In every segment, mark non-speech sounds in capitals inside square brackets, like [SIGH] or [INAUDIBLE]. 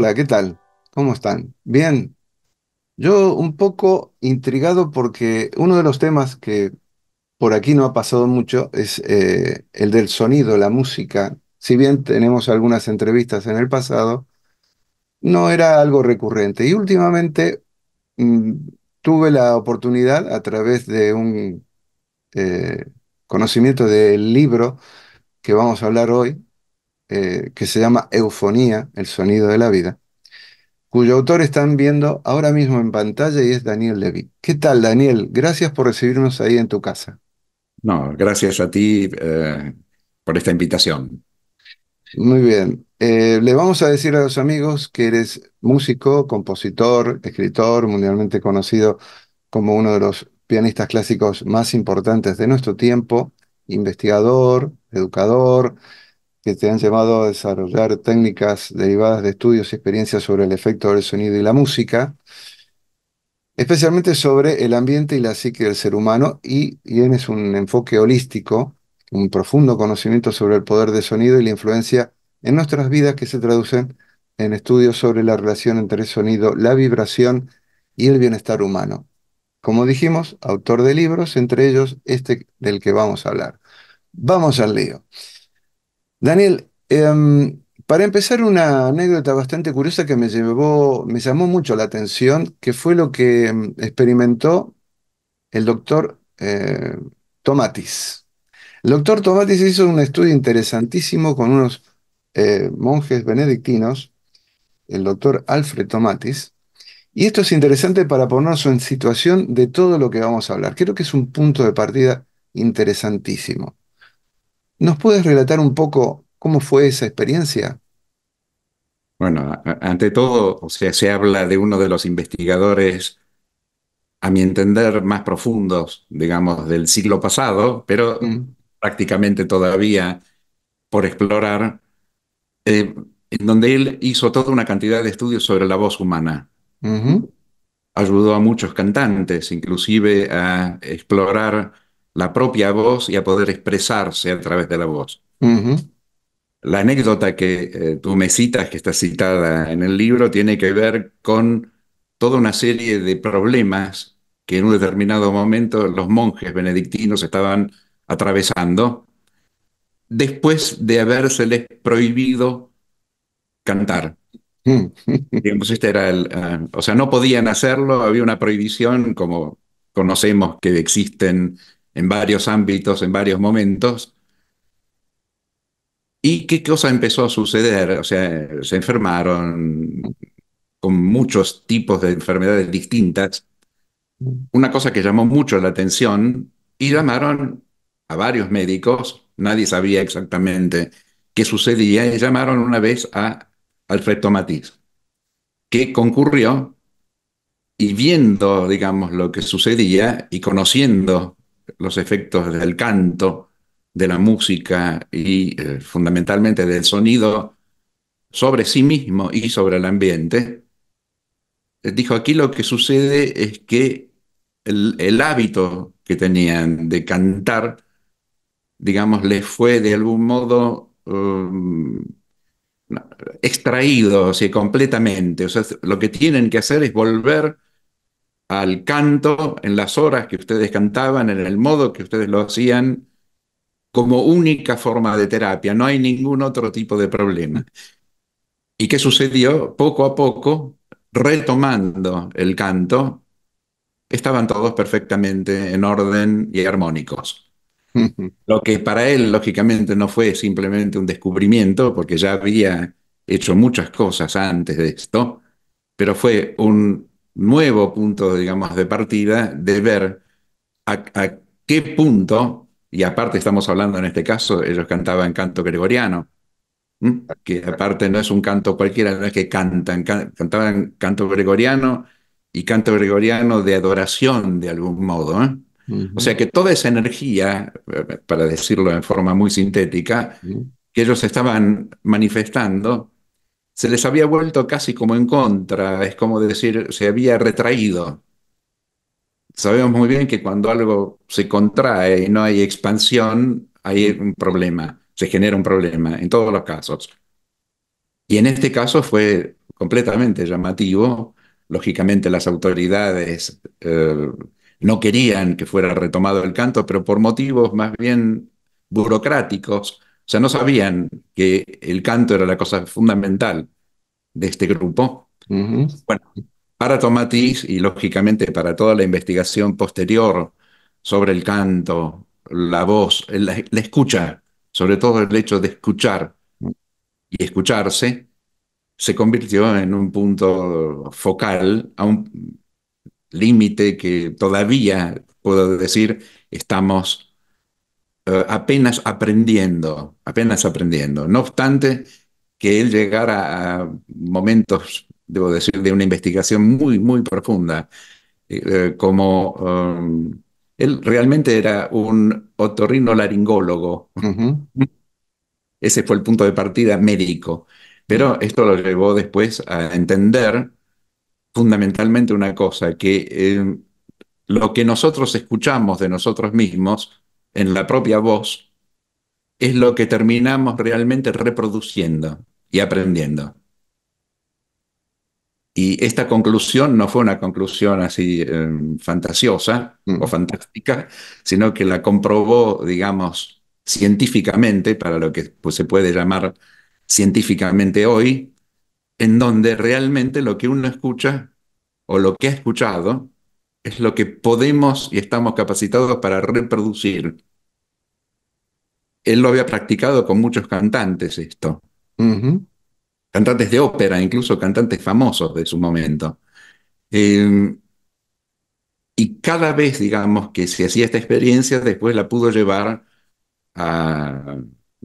Hola, ¿qué tal? ¿Cómo están? Bien. Yo un poco intrigado porque uno de los temas que por aquí no ha pasado mucho es eh, el del sonido, la música. Si bien tenemos algunas entrevistas en el pasado, no era algo recurrente. Y últimamente mm, tuve la oportunidad a través de un eh, conocimiento del libro que vamos a hablar hoy, eh, que se llama Eufonía, el sonido de la vida, cuyo autor están viendo ahora mismo en pantalla y es Daniel Levy. ¿Qué tal, Daniel? Gracias por recibirnos ahí en tu casa. No, gracias a ti eh, por esta invitación. Muy bien. Eh, le vamos a decir a los amigos que eres músico, compositor, escritor, mundialmente conocido como uno de los pianistas clásicos más importantes de nuestro tiempo, investigador, educador, que te han llevado a desarrollar técnicas derivadas de estudios y experiencias sobre el efecto del sonido y la música, especialmente sobre el ambiente y la psique del ser humano, y tienes un enfoque holístico, un profundo conocimiento sobre el poder del sonido y la influencia en nuestras vidas que se traducen en estudios sobre la relación entre el sonido, la vibración y el bienestar humano. Como dijimos, autor de libros, entre ellos este del que vamos a hablar. Vamos al lío. Daniel, em, para empezar, una anécdota bastante curiosa que me llevó, me llamó mucho la atención, que fue lo que em, experimentó el doctor eh, Tomatis. El doctor Tomatis hizo un estudio interesantísimo con unos eh, monjes benedictinos, el doctor Alfred Tomatis, y esto es interesante para ponernos en situación de todo lo que vamos a hablar. Creo que es un punto de partida interesantísimo. ¿Nos puedes relatar un poco cómo fue esa experiencia? Bueno, ante todo, o sea, se habla de uno de los investigadores, a mi entender, más profundos, digamos, del siglo pasado, pero mm. prácticamente todavía por explorar, eh, en donde él hizo toda una cantidad de estudios sobre la voz humana. Ayudó a muchos cantantes, inclusive a explorar la propia voz y a poder expresarse a través de la voz. La anécdota que eh, tú me citas, que está citada en el libro, tiene que ver con toda una serie de problemas que en un determinado momento los monjes benedictinos estaban atravesando después de habérseles prohibido cantar. Mm. [LAUGHS] Este era ah, o sea, no podían hacerlo, había una prohibición como conocemos que existen en varios ámbitos, en varios momentos. ¿Y qué cosa empezó a suceder? O sea, se enfermaron con muchos tipos de enfermedades distintas. Una cosa que llamó mucho la atención y llamaron a varios médicos, nadie sabía exactamente qué sucedía, y llamaron una vez a Alfredo Matiz, que concurrió y viendo, digamos, lo que sucedía y conociendo los efectos del canto, de la música y eh, fundamentalmente del sonido sobre sí mismo y sobre el ambiente, eh, dijo aquí lo que sucede es que el, hábito que tenían de cantar, digamos, les fue de algún modo um, extraído o completamente. O sea, lo que tienen que hacer es volver al canto, en las horas que ustedes cantaban, en el modo que ustedes lo hacían, como única forma de terapia, no hay ningún otro tipo de problema. ¿Y qué sucedió? Poco a poco, retomando el canto, estaban todos perfectamente en orden y armónicos. [LAUGHS] lo que para él, lógicamente, no fue simplemente un descubrimiento, porque ya había hecho muchas cosas antes de esto, pero fue un nuevo punto, digamos, de partida de ver a, qué punto, y aparte estamos hablando en este caso, ellos cantaban canto gregoriano, que aparte no es un canto cualquiera, no es que cantan, cantaban canto gregoriano y canto gregoriano de adoración de algún modo. ¿eh? O sea que toda esa energía, eh, para decirlo en forma muy sintética, que ellos estaban manifestando, se les había vuelto casi como en contra, es como decir, se había retraído. Sabemos muy bien que cuando algo se contrae y no hay expansión, hay un problema, se genera un problema en todos los casos. Y en este caso fue completamente llamativo. Lógicamente las autoridades eh, no querían que fuera retomado el canto, pero por motivos más bien burocráticos o sea, no sabían que el canto era la cosa fundamental de este grupo. Bueno, para Tomatis y lógicamente para toda la investigación posterior sobre el canto, la voz, la escucha, sobre todo el hecho de escuchar y escucharse, se convirtió en un punto focal, a un límite que todavía puedo decir estamos eh, apenas aprendiendo, apenas aprendiendo. No obstante, que él llegara a momentos, debo decir, de una investigación muy, muy profunda, eh, eh, como él realmente era un otorrinolaringólogo. laringólogo, Ese fue el punto de partida médico. Pero esto lo llevó después a entender fundamentalmente una cosa, que lo que nosotros escuchamos de nosotros mismos en la propia voz, es lo que terminamos realmente reproduciendo y aprendiendo. Y esta conclusión no fue una conclusión así em, fantasiosa o mm. fantástica, sino que la comprobó, digamos, científicamente, para lo que pues, se puede llamar científicamente hoy, en donde realmente lo que uno escucha o lo que ha escuchado es lo que podemos y estamos capacitados para reproducir él lo había practicado con muchos cantantes esto. Cantantes de ópera, incluso cantantes famosos de su momento. Em, y cada vez, digamos, que se hacía esta experiencia, después la pudo llevar a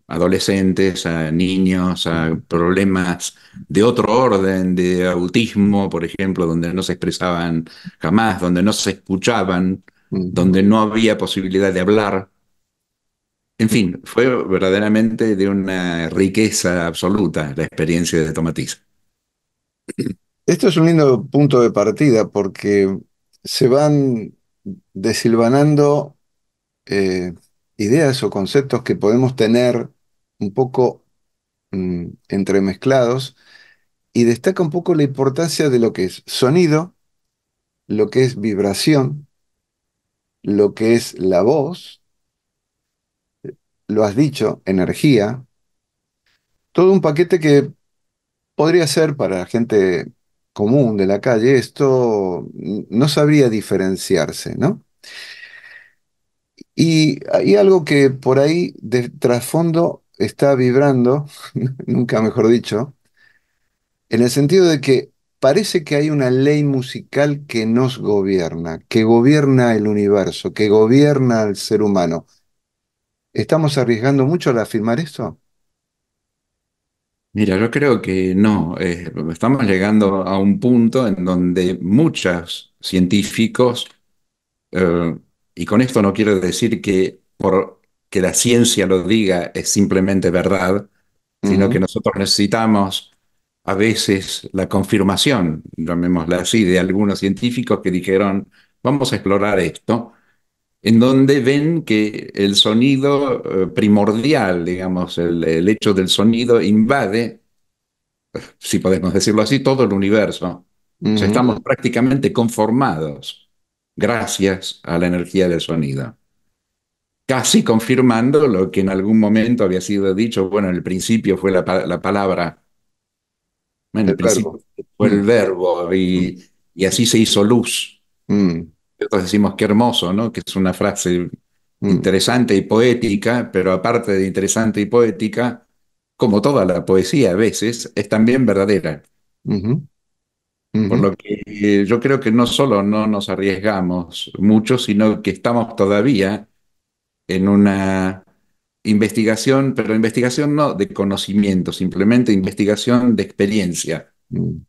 adolescentes, a niños, a problemas de otro orden, de autismo, por ejemplo, donde no se expresaban jamás, donde no se escuchaban, donde no había posibilidad de hablar. En fin, fue verdaderamente de una riqueza absoluta la experiencia de Tomatiz. Esto es un lindo punto de partida porque se van desilvanando eh, ideas o conceptos que podemos tener un poco mm, entremezclados y destaca un poco la importancia de lo que es sonido, lo que es vibración, lo que es la voz lo has dicho, energía, todo un paquete que podría ser para la gente común de la calle, esto no sabría diferenciarse, ¿no? Y hay algo que por ahí de trasfondo está vibrando, [LAUGHS] nunca mejor dicho, en el sentido de que parece que hay una ley musical que nos gobierna, que gobierna el universo, que gobierna al ser humano. ¿Estamos arriesgando mucho al afirmar esto? Mira, yo creo que no. Eh, estamos llegando a un punto en donde muchos científicos, eh, y con esto no quiero decir que por que la ciencia lo diga es simplemente verdad, sino que nosotros necesitamos a veces la confirmación, llamémosla así, de algunos científicos que dijeron, vamos a explorar esto, en donde ven que el sonido eh, primordial, digamos, el, hecho del sonido invade, si podemos decirlo así, todo el universo. estamos prácticamente conformados gracias a la energía del sonido. Casi confirmando lo que en algún momento había sido dicho, bueno, en el principio fue la, palabra, bueno, el, principio fue el verbo y, así se hizo luz. Mm nosotros decimos qué hermoso, ¿no? Que es una frase mm. interesante y poética, pero aparte de interesante y poética, como toda la poesía a veces, es también verdadera. Por lo que eh, yo creo que no solo no nos arriesgamos mucho, sino que estamos todavía en una investigación, pero investigación no de conocimiento, simplemente investigación de experiencia. Mm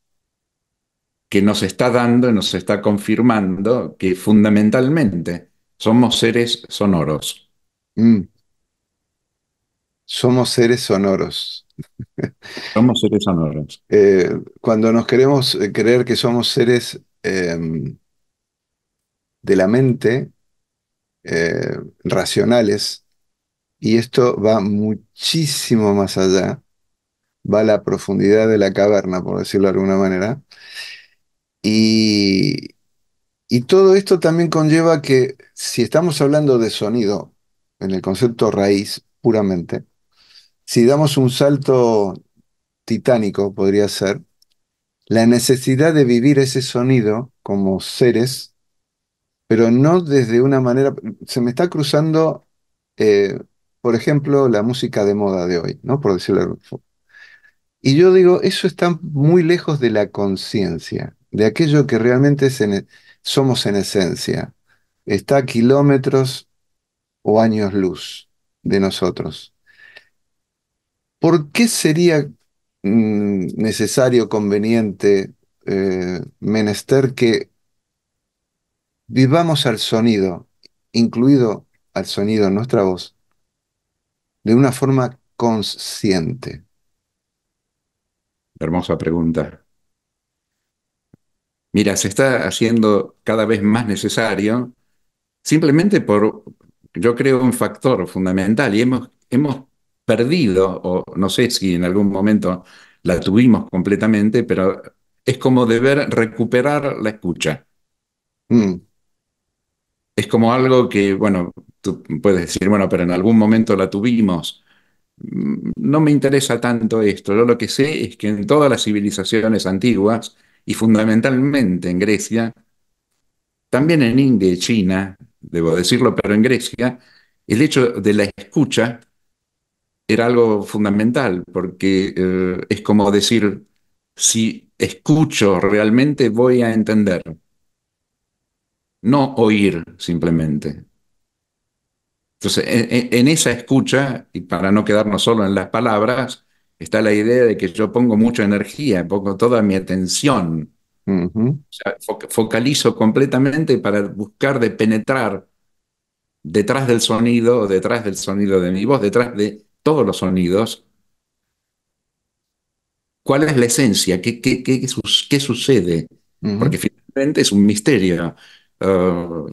que nos está dando, nos está confirmando que fundamentalmente somos seres sonoros. Mm. Somos seres sonoros. [LAUGHS] somos seres sonoros. Eh, cuando nos queremos eh, creer que somos seres eh, de la mente, racionales, y esto va muchísimo más allá, va a la profundidad de la caverna, por decirlo de alguna manera, y, todo esto también conlleva que si estamos hablando de sonido, en el concepto raíz puramente, si damos un salto titánico, podría ser, la necesidad de vivir ese sonido como seres, pero no desde una manera, se me está cruzando, eh, por ejemplo, la música de moda de hoy, ¿no? Por decirlo. Y yo digo, eso está muy lejos de la conciencia, de aquello que realmente e, somos en esencia. Está a kilómetros o años luz de nosotros. ¿Por qué sería mm, necesario, conveniente, eh, menester que vivamos al sonido, incluido al sonido en nuestra voz, de una forma consciente? Hermosa pregunta mira, se está haciendo cada vez más necesario, simplemente por, yo creo, un factor fundamental, y hemos, hemos perdido, o no sé si en algún momento la tuvimos completamente, pero es como deber recuperar la escucha. Mm. Es como algo que, bueno, tú puedes decir, bueno, pero en algún momento la tuvimos. Mm, no me interesa tanto esto. Yo lo que sé es que en todas las civilizaciones antiguas y fundamentalmente en Grecia, también en India y China, debo decirlo, pero en Grecia, el hecho de la escucha era algo fundamental, porque eh, es como decir, si escucho realmente voy a entender, no oír simplemente. Entonces, e, e, en esa escucha, y para no quedarnos solo en las palabras, está la idea de que yo pongo mucha energía, pongo toda mi atención, focalizo completamente para buscar de penetrar detrás del sonido, detrás del sonido de mi voz, detrás de todos los sonidos, cuál es la esencia, qué, qué, sucede, porque finalmente es un misterio. Ah,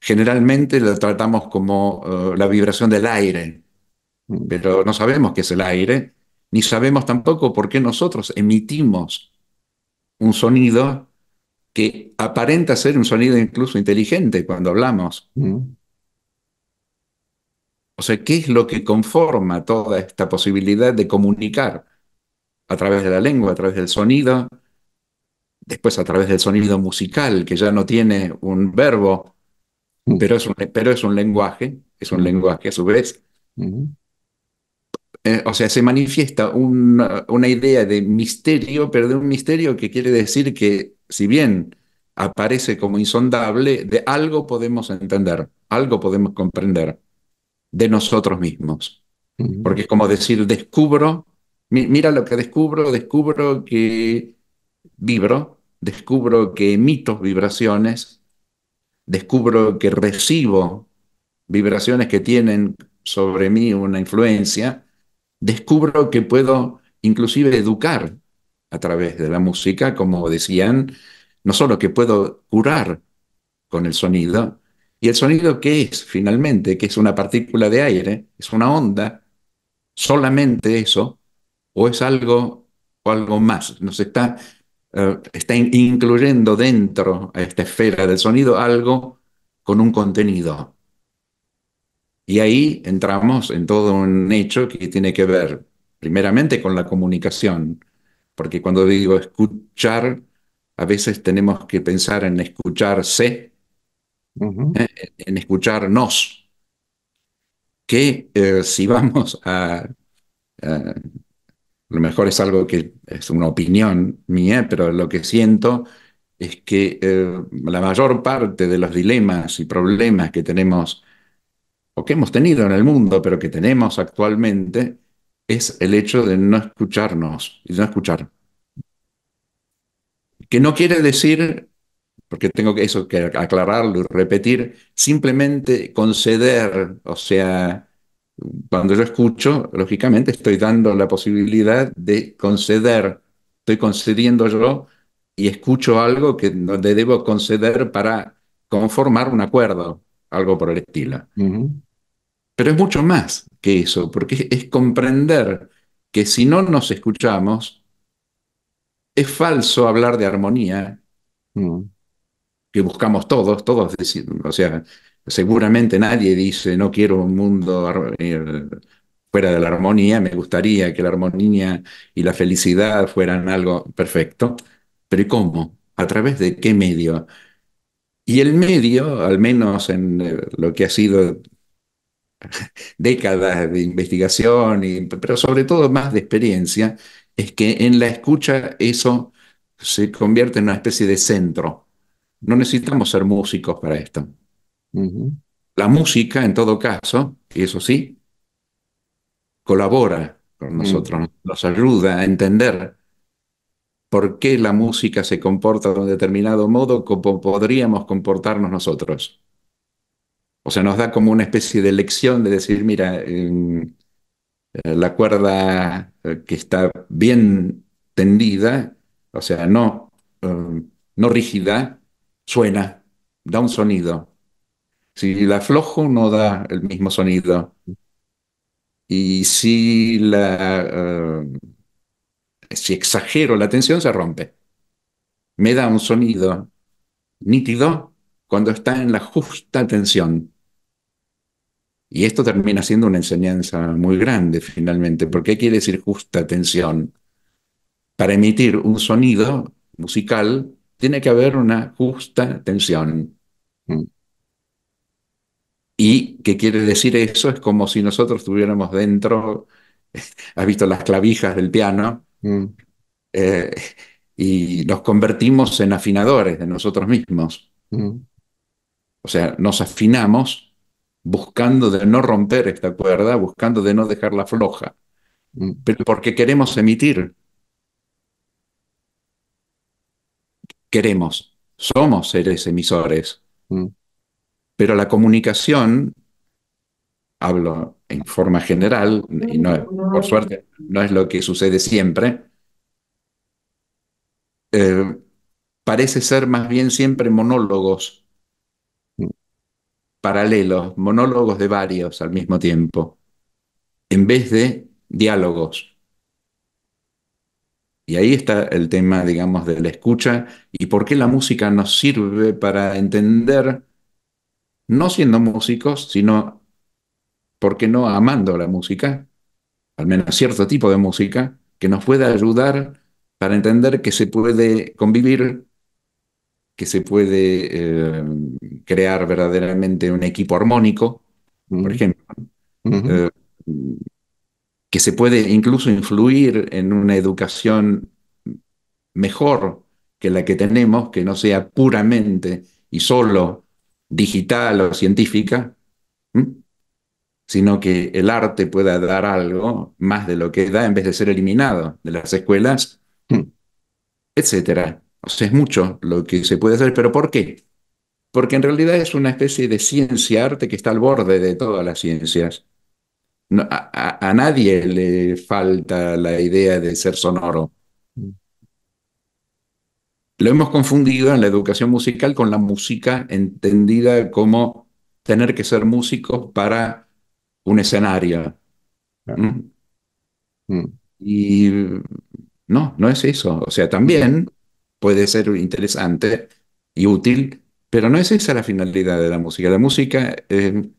generalmente lo tratamos como ah, la vibración del aire, pero no sabemos qué es el aire, ni sabemos tampoco por qué nosotros emitimos un sonido que aparenta ser un sonido incluso inteligente cuando hablamos. Mm. O sea, ¿qué es lo que conforma toda esta posibilidad de comunicar a través de la lengua, a través del sonido, después a través del sonido musical, que ya no tiene un verbo, mm. pero es un, pero es un lenguaje, es un mm. lenguaje a su vez, eh, o sea, se manifiesta una, idea de misterio, pero de un misterio que quiere decir que si bien aparece como insondable, de algo podemos entender, algo podemos comprender de nosotros mismos. Porque es como decir, descubro, mira lo que descubro, descubro que vibro, descubro que emito vibraciones, descubro que recibo vibraciones que tienen sobre mí una influencia, descubro que puedo inclusive educar a través de la música, como decían, no solo que puedo curar con el sonido, y el sonido que es finalmente, que es una partícula de aire, es una onda, solamente eso, o es algo o algo más, nos está, eh, está incluyendo dentro a esta esfera del sonido algo con un contenido, y ahí entramos en todo un hecho que tiene que ver primeramente con la comunicación, porque cuando digo escuchar, a veces tenemos que pensar en escucharse, ¿eh? en escucharnos, que eh, si vamos a, a lo mejor es algo que es una opinión mía, pero lo que siento es que eh, la mayor parte de los dilemas y problemas que tenemos o que hemos tenido en el mundo, pero que tenemos actualmente, es el hecho de no escucharnos y no escuchar. Que no quiere decir, porque tengo que eso que aclararlo y repetir, simplemente conceder, o sea, cuando yo escucho, lógicamente estoy dando la posibilidad de conceder, estoy concediendo yo y escucho algo que le debo conceder para conformar un acuerdo algo por el estilo. Pero es mucho más que eso, porque es comprender que si no nos escuchamos, es falso hablar de armonía, que buscamos todos, todos decimos, o sea, seguramente nadie dice, no quiero un mundo eh, fuera de la armonía, me gustaría que la armonía y la felicidad fueran algo perfecto, pero ¿y cómo? ¿A través de qué medio? Y el medio, al menos en eh, lo que ha sido [LAUGHS] décadas de investigación, y, pero sobre todo más de experiencia, es que en la escucha eso se convierte en una especie de centro. No necesitamos ser músicos para esto. La música, en todo caso, y eso sí, colabora con mm. nosotros, nos ayuda a entender por qué la música se comporta de un determinado modo como podríamos comportarnos nosotros. O sea, nos da como una especie de lección de decir, mira, eh, la cuerda eh, que está bien tendida, o sea, no, em, no rígida, suena, da un sonido. Si la aflojo, no da el mismo sonido. Y si la... Em, si exagero la tensión, se rompe. Me da un sonido nítido cuando está en la justa tensión. Y esto termina siendo una enseñanza muy grande finalmente, porque ¿qué quiere decir justa tensión? Para emitir un sonido musical tiene que haber una justa tensión. ¿Y qué quiere decir eso? Es como si nosotros tuviéramos dentro, [LAUGHS] has visto las clavijas del piano, Mm. Eh, y nos convertimos en afinadores de nosotros mismos. Mm. O sea, nos afinamos buscando de no romper esta cuerda, buscando de no dejarla floja, mm. pero porque queremos emitir. Queremos, somos seres emisores, pero la comunicación, hablo en forma general, y por suerte no es lo que sucede siempre, eh, parece ser más bien siempre monólogos mm. paralelos, monólogos de varios al mismo tiempo, en vez de diálogos. Y ahí está el tema, digamos, de la escucha y por qué la música nos sirve para entender, no siendo músicos, sino ¿por qué no amando la música? Al menos cierto tipo de música que nos pueda ayudar para entender que se puede convivir, que se puede eh, crear verdaderamente un equipo armónico, por ejemplo, eh, que se puede incluso influir en una educación mejor que la que tenemos, que no sea puramente y solo digital o científica sino que el arte pueda dar algo más de lo que da en vez de ser eliminado de las escuelas, hmm. etc. O sea, es mucho lo que se puede hacer, pero ¿por qué? Porque en realidad es una especie de ciencia-arte que está al borde de todas las ciencias. a, nadie le falta la idea de ser sonoro. Hmm. Lo hemos confundido en la educación musical con la música entendida como tener que ser músico para un escenario. Mm. Mm. Y no, no es eso. O sea, también puede ser interesante y útil, pero no es esa la finalidad de la música. La música eh,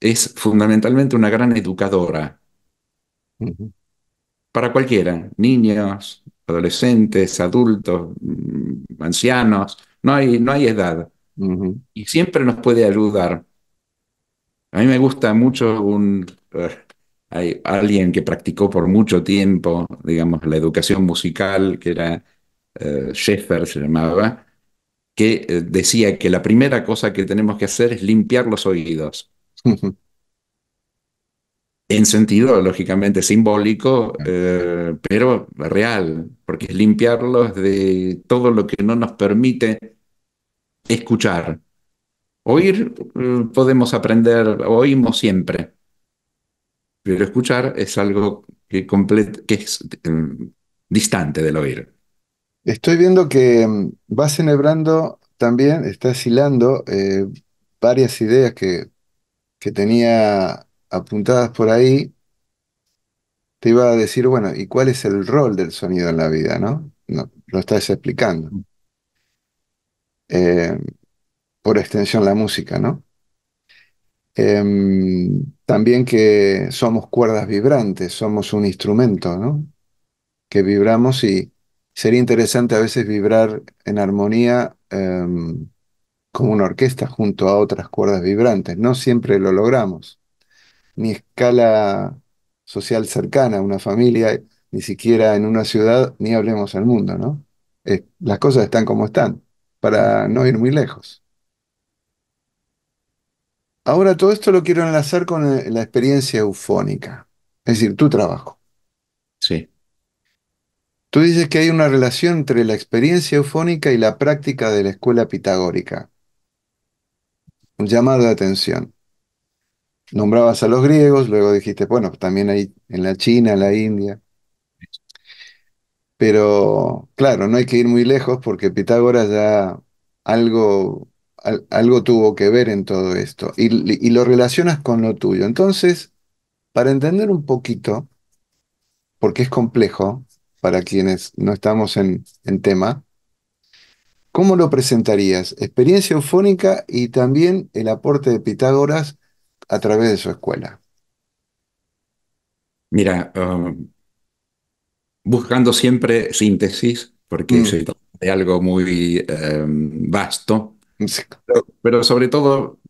es fundamentalmente una gran educadora para cualquiera, niños, adolescentes, adultos, mm, ancianos, no hay, no hay edad. Y siempre nos puede ayudar a mí me gusta mucho un, eh, alguien que practicó por mucho tiempo, digamos, la educación musical, que era eh, Schaeffer, se llamaba, que eh, decía que la primera cosa que tenemos que hacer es limpiar los oídos. [LAUGHS] en sentido, lógicamente, simbólico, pero real, porque es limpiarlos de todo lo que no nos permite escuchar. Oír mm, podemos aprender, oímos siempre, pero escuchar es algo que, es mm, distante del oír. Estoy viendo que mm, vas celebrando también, estás hilando eh, varias ideas que, tenía apuntadas por ahí. Te iba a decir, bueno, ¿y cuál es el rol del sonido en la vida? No, no lo estás explicando. Eh, por extensión la música, ¿no? Em, también que somos cuerdas vibrantes, somos un instrumento, ¿no? Que vibramos y sería interesante a veces vibrar en armonía em, como una orquesta junto a otras cuerdas vibrantes. No siempre lo logramos. Ni escala social cercana, una familia, ni siquiera en una ciudad, ni hablemos al mundo, ¿no? las cosas están como están, para no ir muy lejos. Ahora todo esto lo quiero enlazar con eh, la experiencia eufónica, es decir, tu trabajo. Sí. Tú dices que hay una relación entre la experiencia eufónica y la práctica de la escuela pitagórica. Un llamado de atención. Nombrabas a los griegos, luego dijiste, bueno, también hay en la China, en la India. Pero claro, no hay que ir muy lejos porque Pitágoras ya algo algo tuvo que ver en todo esto y, lo relacionas con lo tuyo. Entonces, para entender un poquito, porque es complejo para quienes no estamos en, tema, ¿cómo lo presentarías? Experiencia eufónica y también el aporte de Pitágoras a través de su escuela. Mira, um, buscando siempre síntesis, porque mm. es algo muy eh, vasto, pero, sobre todo,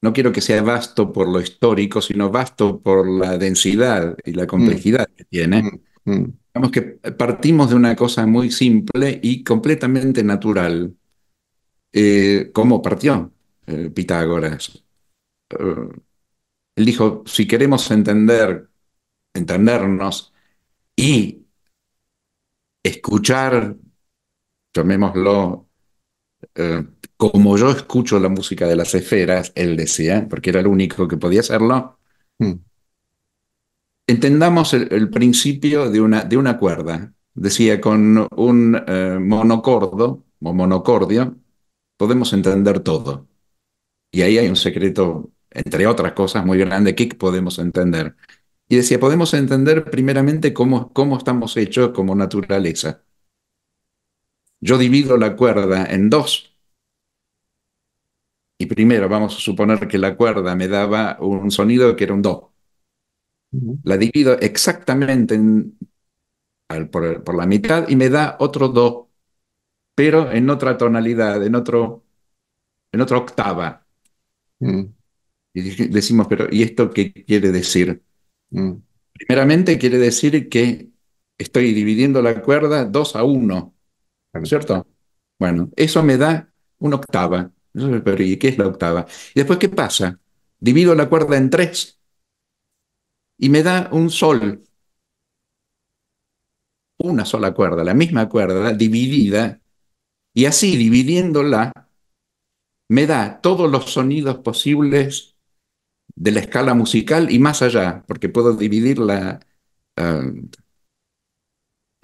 no quiero que sea vasto por lo histórico, sino vasto por la densidad y la mm. complejidad que tiene. Mm, mm. Digamos que partimos de una cosa muy simple y completamente natural, eh, como partió eh, Pitágoras. Eh, él dijo, si queremos entender, entendernos y escuchar, llamémoslo eh, como yo escucho la música de las esferas, él decía, porque era el único que podía hacerlo, hmm. entendamos el, principio de una, de una cuerda. Decía, con un eh, monocordo o monocordio podemos entender todo. Y ahí hay un secreto, entre otras cosas, muy grande que podemos entender. Y decía, podemos entender primeramente cómo, cómo estamos hechos como naturaleza yo divido la cuerda en dos. Y primero vamos a suponer que la cuerda me daba un sonido que era un do. La divido exactamente por, la mitad y me da otro do, pero en otra tonalidad, en, otro, en otra octava. Mm. Y decimos, pero ¿y esto qué quiere decir? Mm. Primeramente quiere decir que estoy dividiendo la cuerda dos a uno. ¿no es cierto? Bueno, eso me da una octava. ¿y qué es la octava? Y después, ¿qué pasa? Divido la cuerda en tres y me da un sol. Una sola cuerda, la misma cuerda dividida. Y así, dividiéndola, me da todos los sonidos posibles de la escala musical y más allá, porque puedo dividirla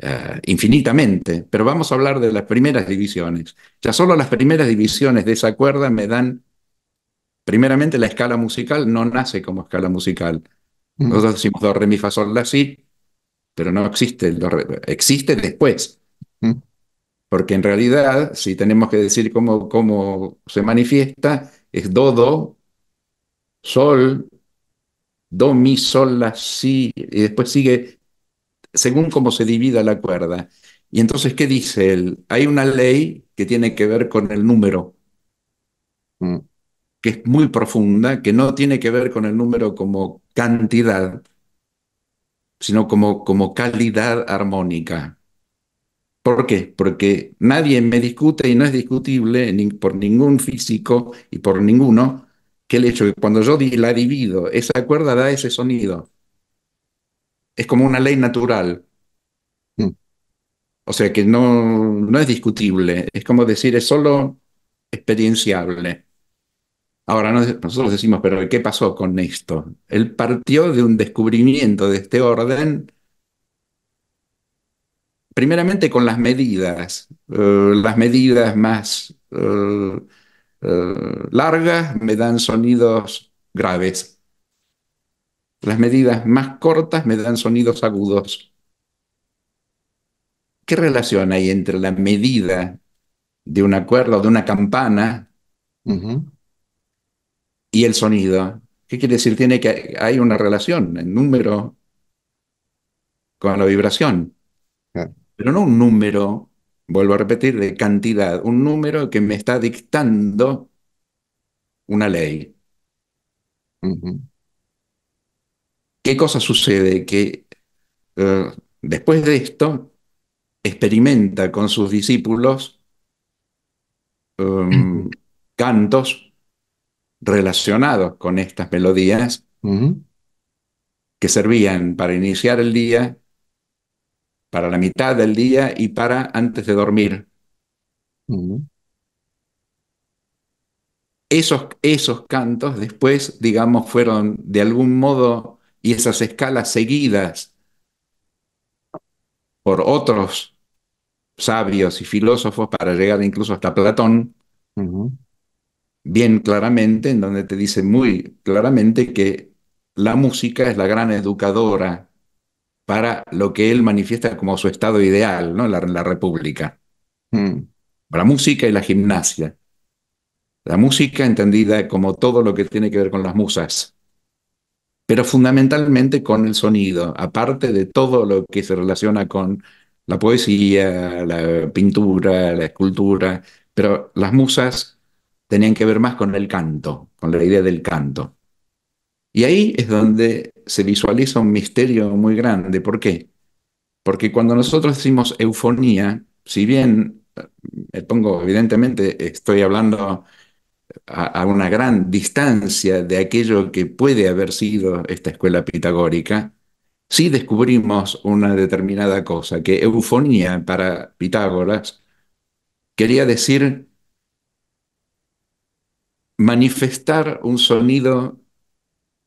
eh, infinitamente, pero vamos a hablar de las primeras divisiones. Ya solo las primeras divisiones de esa cuerda me dan, primeramente la escala musical no nace como escala musical. Mm. Nosotros decimos do, re, mi, fa, sol, la, si, pero no existe el existe después. Mm. Porque en realidad, si tenemos que decir cómo, cómo se manifiesta, es do, do, sol, do, mi, sol, la, si, y después sigue según cómo se divida la cuerda. Y entonces, ¿qué dice él? Hay una ley que tiene que ver con el número, mm, que es muy profunda, que no tiene que ver con el número como cantidad, sino como, como calidad armónica. ¿Por qué? Porque nadie me discute y no es discutible por ningún físico y por ninguno que el hecho de que cuando yo la divido, esa cuerda da ese sonido es como una ley natural. Mm. O sea que no, es discutible, es como decir, es solo experienciable. Ahora nosotros decimos, pero ¿qué pasó con esto? Él partió de un descubrimiento de este orden, primeramente con las medidas, eh, las medidas más eh, eh, largas me dan sonidos graves. Las medidas más cortas me dan sonidos agudos. ¿Qué relación hay entre la medida de un cuerda o de una campana y el sonido? ¿Qué quiere decir? Tiene que hay una relación, el número con la vibración. Ah. Pero no un número, vuelvo a repetir, de cantidad, un número que me está dictando una ley. ¿Qué cosa sucede? Que eh, después de esto experimenta con sus discípulos em, cantos relacionados con estas melodías que servían para iniciar el día, para la mitad del día y para antes de dormir. Esos, esos, cantos después, digamos, fueron de algún modo y esas escalas seguidas por otros sabios y filósofos para llegar incluso hasta Platón, bien claramente, en donde te dice muy claramente que la música es la gran educadora para lo que él manifiesta como su estado ideal, ¿no? La, la república. Mm. La música y la gimnasia. La música entendida como todo lo que tiene que ver con las musas pero fundamentalmente con el sonido, aparte de todo lo que se relaciona con la poesía, la pintura, la escultura, pero las musas tenían que ver más con el canto, con la idea del canto. Y ahí es donde se visualiza un misterio muy grande. ¿Por qué? Porque cuando nosotros decimos eufonía, si bien, me eh, pongo, evidentemente, estoy hablando a, una gran distancia de aquello que puede haber sido esta escuela pitagórica, si descubrimos una determinada cosa, que eufonía para Pitágoras quería decir manifestar un sonido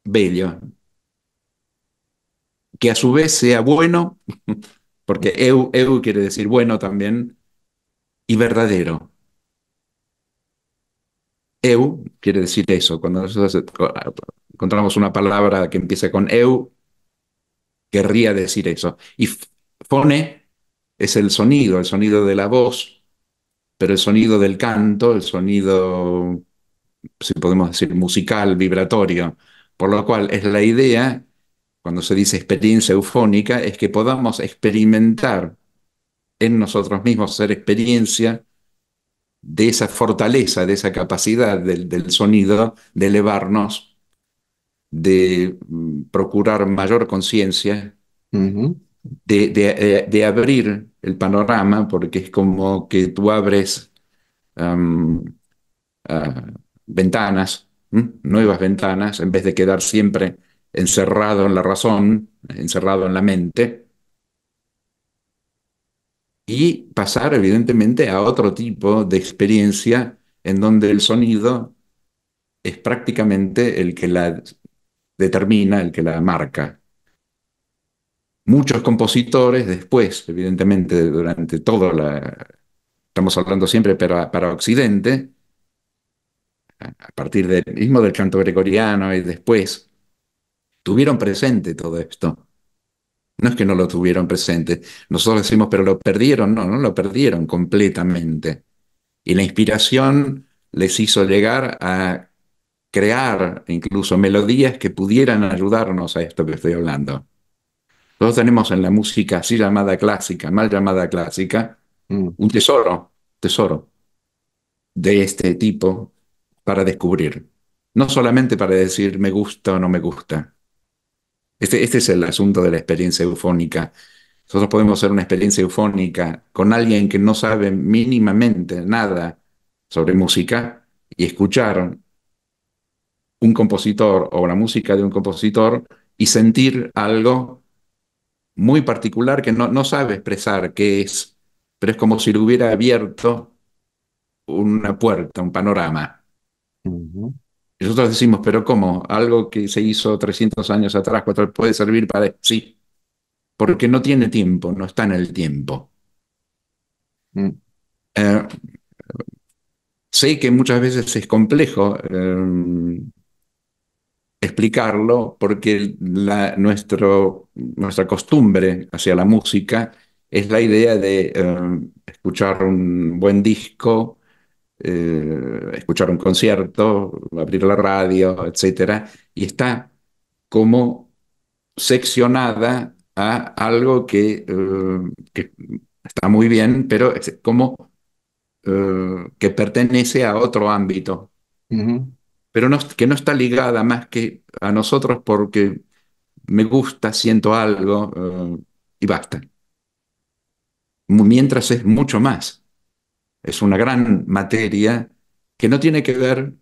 bello, que a su vez sea bueno, [LAUGHS] porque eu quiere decir bueno también, y verdadero eu quiere decir eso. Cuando encontramos una palabra que empieza con eu, querría decir eso. Y fone es el sonido, el sonido de la voz, pero el sonido del canto, el sonido, si podemos decir, musical, vibratorio. Por lo cual es la idea, cuando se dice experiencia eufónica, es que podamos experimentar en nosotros mismos, ser experiencia de esa fortaleza, de esa capacidad del, sonido, de elevarnos, de mm, procurar mayor conciencia, eh, de, abrir el panorama, porque es como que tú abres ah, ventanas, nuevas ventanas, en vez de quedar siempre encerrado en la razón, encerrado en la mente y pasar evidentemente a otro tipo de experiencia en donde el sonido es prácticamente el que la determina, el que la marca. Muchos compositores después, evidentemente durante todo la... Estamos hablando siempre para, para Occidente, a partir del mismo del canto gregoriano y después, tuvieron presente todo esto no es que no lo tuvieron presente. Nosotros decimos, pero lo perdieron. No, no lo perdieron completamente. Y la inspiración les hizo llegar a crear incluso melodías que pudieran ayudarnos a esto que estoy hablando. Nosotros tenemos en la música así llamada clásica, mal llamada clásica, mm. un tesoro, tesoro de este tipo para descubrir. No solamente para decir me gusta o no me gusta, este, este es el asunto de la experiencia eufónica. Nosotros podemos hacer una experiencia eufónica con alguien que no sabe mínimamente nada sobre música y escuchar un compositor o la música de un compositor y sentir algo muy particular que no, no sabe expresar que es, pero es como si le hubiera abierto una puerta, un panorama nosotros decimos, pero ¿cómo? Algo que se hizo 300 años atrás, puede servir para... Sí, porque no tiene tiempo, no está en el tiempo. Mm. Eh, sé que muchas veces es complejo eh, explicarlo porque nuestro, nuestra costumbre hacia la música es la idea de eh, escuchar un buen disco, eh, escuchar un concierto, abrir la radio, etcétera, y está como seccionada a algo que, eh, está muy bien, pero es como eh, que pertenece a otro ámbito, pero que no está ligada más que a nosotros porque me gusta, siento algo y basta. Mientras es mucho más es una gran materia que no tiene que ver,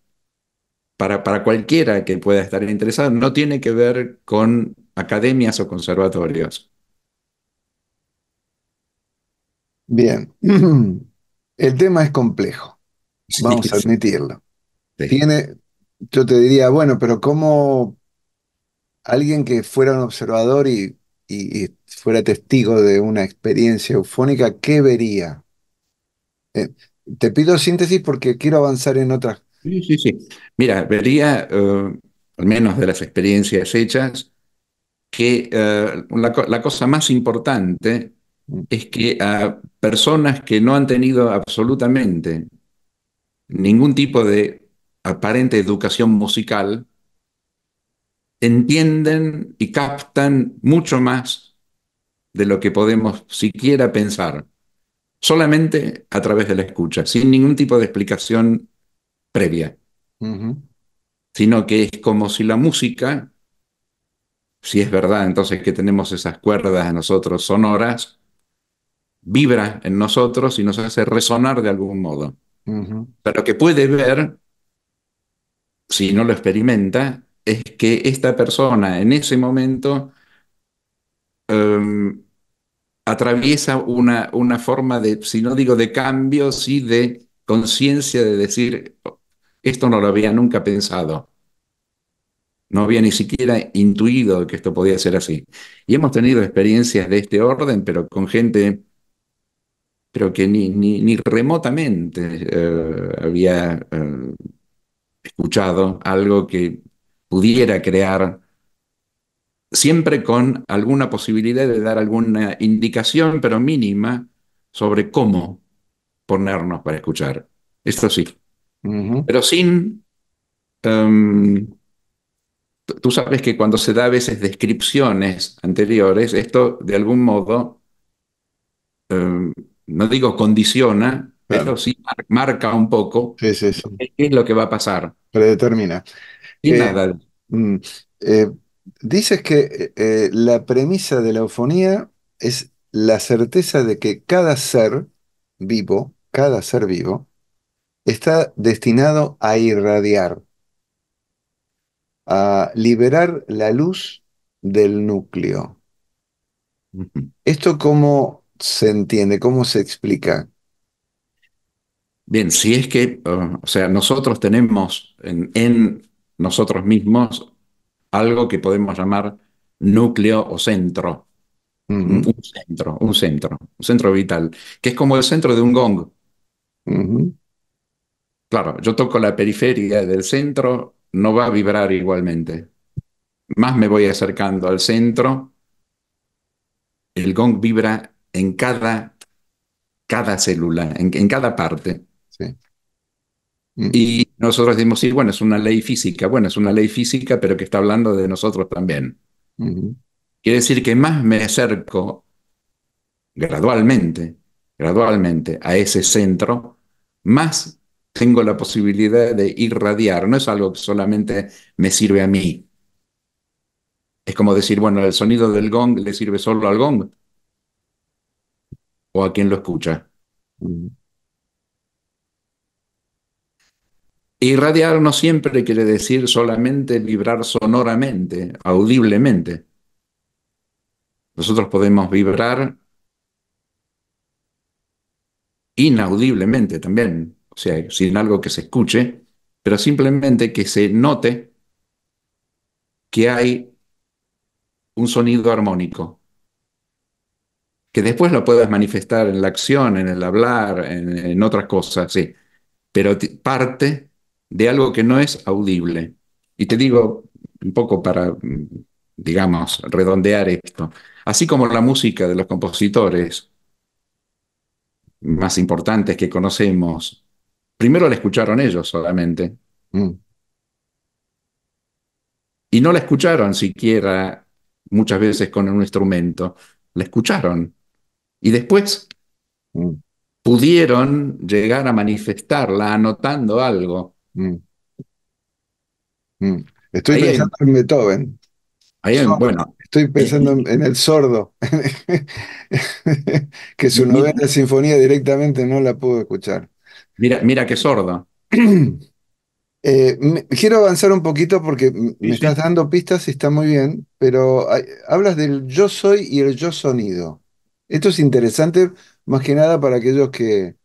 para, para cualquiera que pueda estar interesado, no tiene que ver con academias o conservatorios. Bien, [CLEARS THROAT] el tema es complejo, vamos a admitirlo. Tiene, yo te diría, bueno, pero ¿cómo alguien que fuera un observador y fuera testigo de una experiencia eufónica, ¿qué vería? Eh, te pido síntesis porque quiero avanzar en otra. Sí, sí, sí. Mira, vería, eh, al menos de las experiencias hechas, que eh, la, cosa más importante mm. es que a personas que no han tenido absolutamente ningún tipo de aparente educación musical, entienden y captan mucho más de lo que podemos siquiera pensar solamente a través de la escucha, sin ningún tipo de explicación previa, sino que es como si la música, si es verdad entonces que tenemos esas cuerdas a nosotros sonoras, vibra en nosotros y nos hace resonar de algún modo. Pero que puede ver, si no lo experimenta, es que esta persona en ese momento em, atraviesa una, una forma de, si no digo de cambio, sí de conciencia de decir, esto no lo había nunca pensado. No había ni siquiera intuido que esto podía ser así. Y hemos tenido experiencias de este orden, pero con gente, pero que ni, ni, remotamente eh, había eh, escuchado algo que pudiera crear siempre con alguna posibilidad de dar alguna indicación, pero mínima, sobre cómo ponernos para escuchar. Esto sí. Pero sin... Em, tú sabes que cuando se da a veces descripciones anteriores, esto de algún modo, em, no digo condiciona, pero sí marca un poco sí, qué es lo que va a pasar. Predetermina. Y eh, nada. Dices que eh, eh, la premisa de la eufonía es la certeza de que cada ser vivo, cada ser vivo, está destinado a irradiar, a liberar la luz del núcleo. ¿Esto cómo se entiende? ¿Cómo se explica? Bien, si es que, oh, o sea, nosotros tenemos en nosotros mismos algo que podemos llamar núcleo o centro. Un centro, un centro, un centro vital, que es como el centro de un gong. Claro, yo toco la periferia del centro, no va a vibrar igualmente. Más me voy acercando al centro, el gong vibra en cada, cada célula, en, cada parte. Mm. Y nosotros decimos, sí, bueno, es una ley física, bueno, es una ley física, pero que está hablando de nosotros también. Quiere decir que más me acerco gradualmente, gradualmente a ese centro, más tengo la posibilidad de irradiar. No es algo que solamente me sirve a mí. Es como decir, bueno, el sonido del gong le sirve solo al gong o a quien lo escucha. Irradiar no siempre quiere decir solamente vibrar sonoramente, audiblemente. Nosotros podemos vibrar inaudiblemente también, o sea, sin algo que se escuche, pero simplemente que se note que hay un sonido armónico, que después lo puedas manifestar en la acción, en el hablar, en, en otras cosas, sí, pero parte de algo que no es audible. Y te digo, un poco para, digamos, redondear esto, así como la música de los compositores más importantes que conocemos, primero la escucharon ellos solamente. Mm. Y no la escucharon siquiera muchas veces con un instrumento, la escucharon. Y después mm. pudieron llegar a manifestarla anotando algo Mm. Mm. Estoy pensando en, Beethoven. bueno. Estoy eh, pensando eh. en, El Sordo, [LAUGHS] que su novena sinfonía directamente no la pudo escuchar. Mira, mira qué sordo. [CLEARS THROAT] Eh, quiero avanzar un poquito porque me estás dando pistas y está muy bien, pero hablas del yo soy y el yo sonido. Esto es interesante más que nada para aquellos que,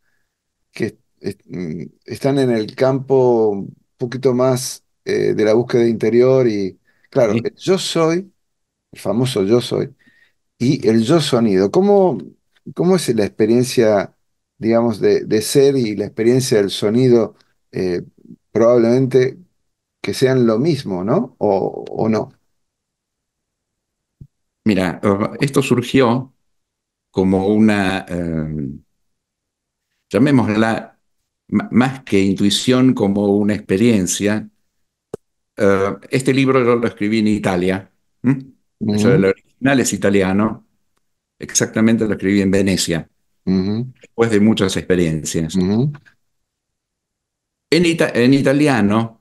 Mm, están en el campo un poquito más eh, de la búsqueda interior y, claro, yo soy, el famoso yo soy, y el yo sonido. ¿Cómo, cómo es la experiencia, digamos, de, ser y la experiencia del sonido? Eh, probablemente que sean lo mismo, ¿no? O, no. Mira, esto surgió como una, em, llamémosla más que intuición como una experiencia. Eh, este libro lo escribí en Italia. el original es italiano. Exactamente lo escribí en Venecia, después de muchas experiencias. En, en italiano,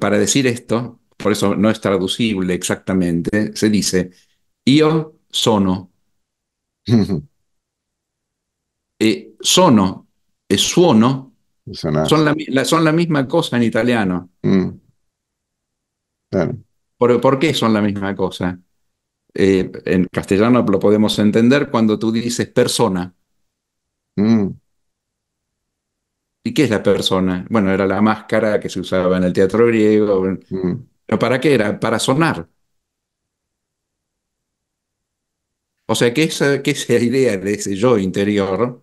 para decir esto, por eso no es traducible exactamente, se dice, yo sono. Eh, sono e suono son la, son la misma cosa en italiano. Mm. ¿Por, qué son la misma cosa? Eh, en castellano lo podemos entender cuando tú dices persona. Mm. ¿Y qué es la persona? Bueno, era la máscara que se usaba en el teatro griego. Mm. ¿Pero para qué era? Para sonar. O sea que que esa idea de ese yo interior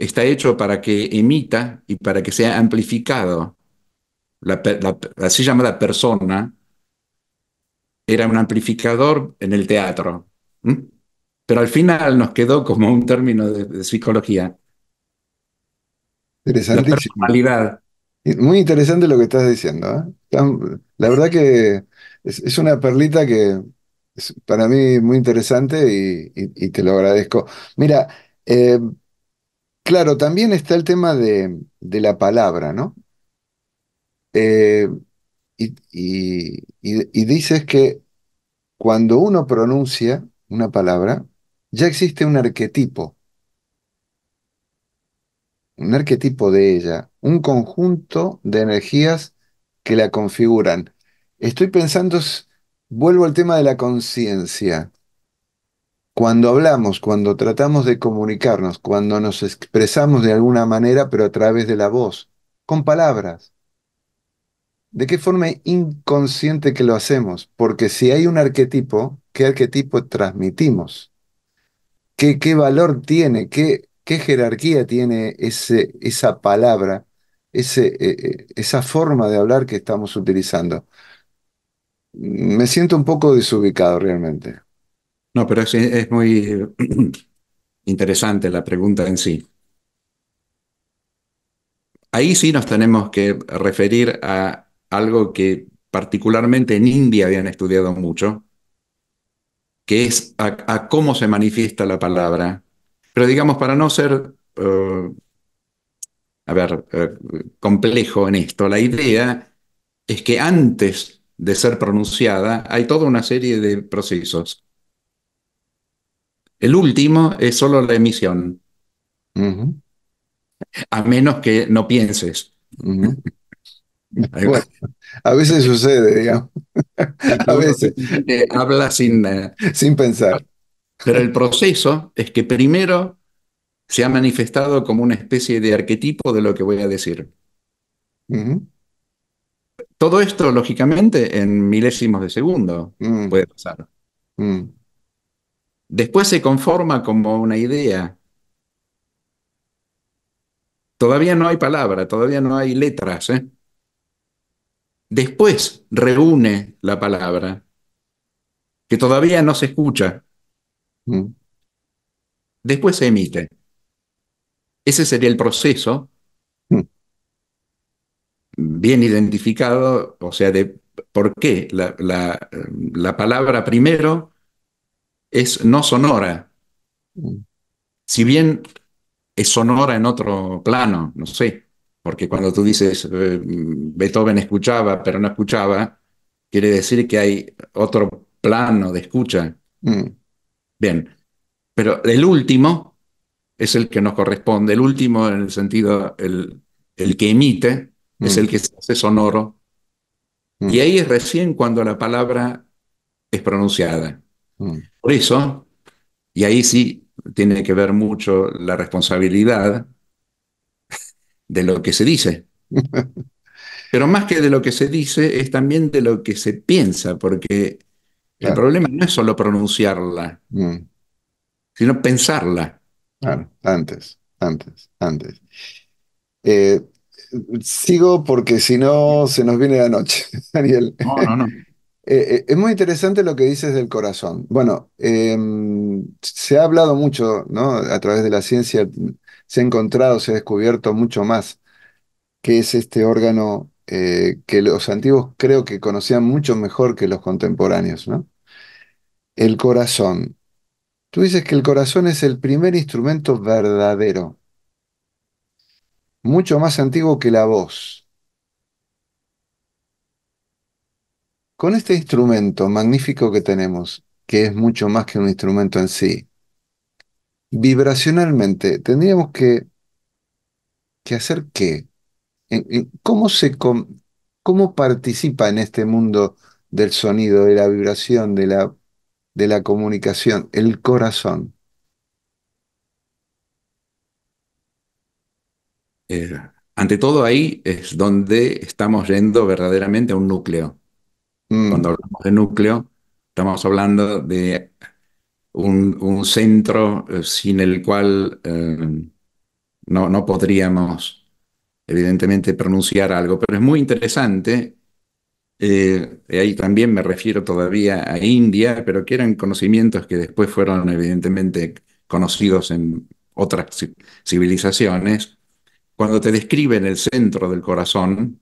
está hecho para que emita y para que sea amplificado. La, así llamada persona era un amplificador en el teatro. Pero al final nos quedó como un término de, psicología. Interesante. personalidad. Muy interesante lo que estás diciendo. ¿eh? La verdad que es, una perlita que es para mí muy interesante y, te lo agradezco. Mira, eh, Claro, también está el tema de, la palabra, ¿no? Eh, y dices que cuando uno pronuncia una palabra, ya existe un arquetipo, un arquetipo de ella, un conjunto de energías que la configuran. Estoy pensando, vuelvo al tema de la conciencia cuando hablamos, cuando tratamos de comunicarnos, cuando nos expresamos de alguna manera, pero a través de la voz, con palabras. ¿De qué forma inconsciente que lo hacemos? Porque si hay un arquetipo, ¿qué arquetipo transmitimos? ¿Qué, valor tiene? ¿Qué, jerarquía tiene ese, esa palabra, eh, eh, esa forma de hablar que estamos utilizando? Mm, me siento un poco desubicado realmente. No, pero es, muy [CLEARS THROAT] interesante la pregunta en sí. Ahí sí nos tenemos que referir a algo que particularmente en India habían estudiado mucho, que es a, cómo se manifiesta la palabra. Pero digamos, para no ser, eh, a ver, eh, complejo en esto, la idea es que antes de ser pronunciada hay toda una serie de procesos el último es solo la emisión. A menos que no pienses. [LAUGHS] a veces sucede, digamos. [LAUGHS] a veces. Eh, habla sin, eh, sin pensar. Pero el proceso es que primero se ha manifestado como una especie de arquetipo de lo que voy a decir. Todo esto, lógicamente, en milésimos de segundo mm. puede pasar. Mm. Después se conforma como una idea. Todavía no hay palabra, todavía no hay letras. ¿eh? Después reúne la palabra, que todavía no se escucha. Mm. Después se emite. Ese sería el proceso mm. bien identificado, o sea, de por qué la, la palabra primero es no sonora. Mm. Si bien es sonora en otro plano, no sé, porque cuando tú dices eh, Beethoven escuchaba pero no escuchaba, quiere decir que hay otro plano de escucha. Mm. Bien, pero el último es el que nos corresponde, el último en el sentido, el, que emite, es mm. el que se hace sonoro. Y ahí es recién cuando la palabra es pronunciada. Por eso, y ahí sí tiene que ver mucho la responsabilidad de lo que se dice. [LAUGHS] Pero más que de lo que se dice, es también de lo que se piensa, porque el problema no es solo pronunciarla, mm. sino pensarla. Claro, antes, antes, antes. Eh, sigo porque si no se nos viene la noche, [LAUGHS] Daniel. No, no, no. Eh, eh, es muy interesante lo que dices del corazón. Bueno, em, se ha hablado mucho, ¿no? A través de la ciencia se ha encontrado, se ha descubierto mucho más que es este órgano eh, que los antiguos creo que conocían mucho mejor que los contemporáneos, ¿no? El corazón. Tú dices que el corazón es el primer instrumento verdadero, mucho más antiguo que la voz. Con este instrumento magnífico que tenemos, que es mucho más que un instrumento en sí, vibracionalmente tendríamos que, hacer qué? ¿En, cómo se, ¿Cómo participa en este mundo del sonido, de la vibración, de la, de la comunicación, el corazón? Eh, ante todo ahí es donde estamos yendo verdaderamente a un núcleo. Mm. Cuando hablamos de núcleo, estamos hablando de un, centro eh, sin el cual eh, no, no podríamos, evidentemente, pronunciar algo. Pero es muy interesante eh, y ahí también me refiero todavía a India, pero que eran conocimientos que después fueron evidentemente conocidos en otras civilizaciones. Cuando te describen el centro del corazón,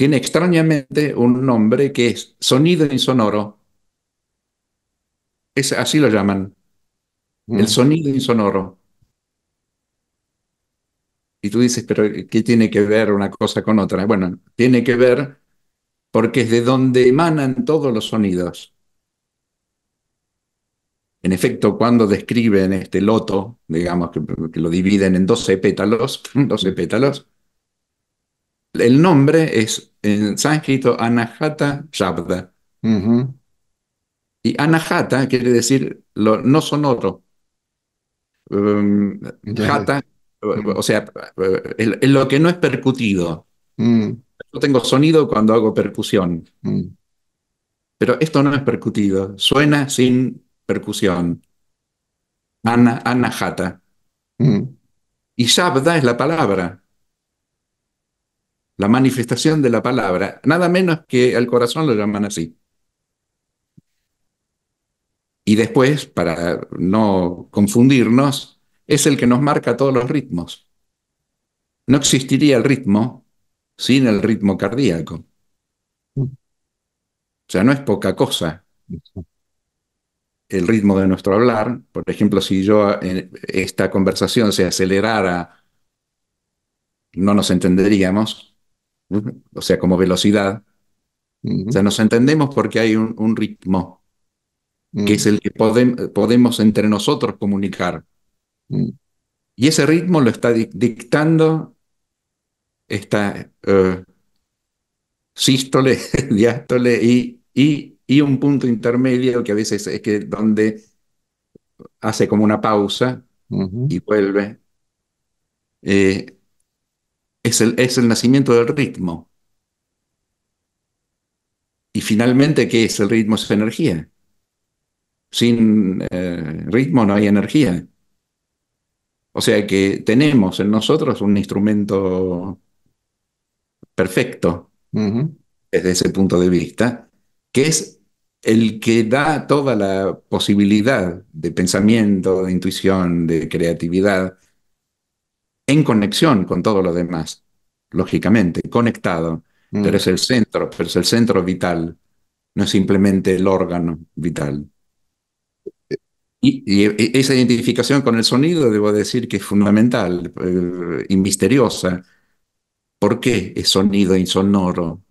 tiene extrañamente un nombre que es sonido insonoro. Es, así lo llaman. El mm. sonido insonoro. Y tú dices, pero ¿qué tiene que ver una cosa con otra? Bueno, tiene que ver porque es de donde emanan todos los sonidos. En efecto, cuando describen este loto, digamos que, que lo dividen en 12 pétalos, 12 [LAUGHS] pétalos, el nombre es en sánscrito Anahata Shabda. Y Anahata quiere decir lo no sonoro. Um, o sea, es lo que no es percutido. Mm. Yo tengo sonido cuando hago percusión. Mm. Pero esto no es percutido. Suena sin percusión. anahata. Mm. Y shabda es la palabra la manifestación de la palabra, nada menos que al corazón lo llaman así. Y después, para no confundirnos, es el que nos marca todos los ritmos. No existiría el ritmo sin el ritmo cardíaco. Mm. O sea, no es poca cosa el ritmo de nuestro hablar. Por ejemplo, si yo en eh, esta conversación se acelerara, no nos entenderíamos o sea, como velocidad. O sea, nos entendemos porque hay un, ritmo, que es el que podemos entre nosotros comunicar. Y ese ritmo lo está dictando esta eh, sístole, [LAUGHS] diástole y, y, un punto intermedio que a veces es que donde hace como una pausa y vuelve. Eh, es el, nacimiento del ritmo. Y finalmente, ¿qué es el ritmo? Es energía. Sin eh, ritmo no hay energía. O sea que tenemos en nosotros un instrumento perfecto desde ese punto de vista, que es el que da toda la posibilidad de pensamiento, de intuición, de creatividad, en conexión con todo lo demás, lógicamente, conectado, mm. pero es el centro, pero es el centro vital, no es simplemente el órgano vital. Y, e, esa identificación con el sonido, debo decir que es fundamental eh, y misteriosa. ¿Por qué es sonido insonoro?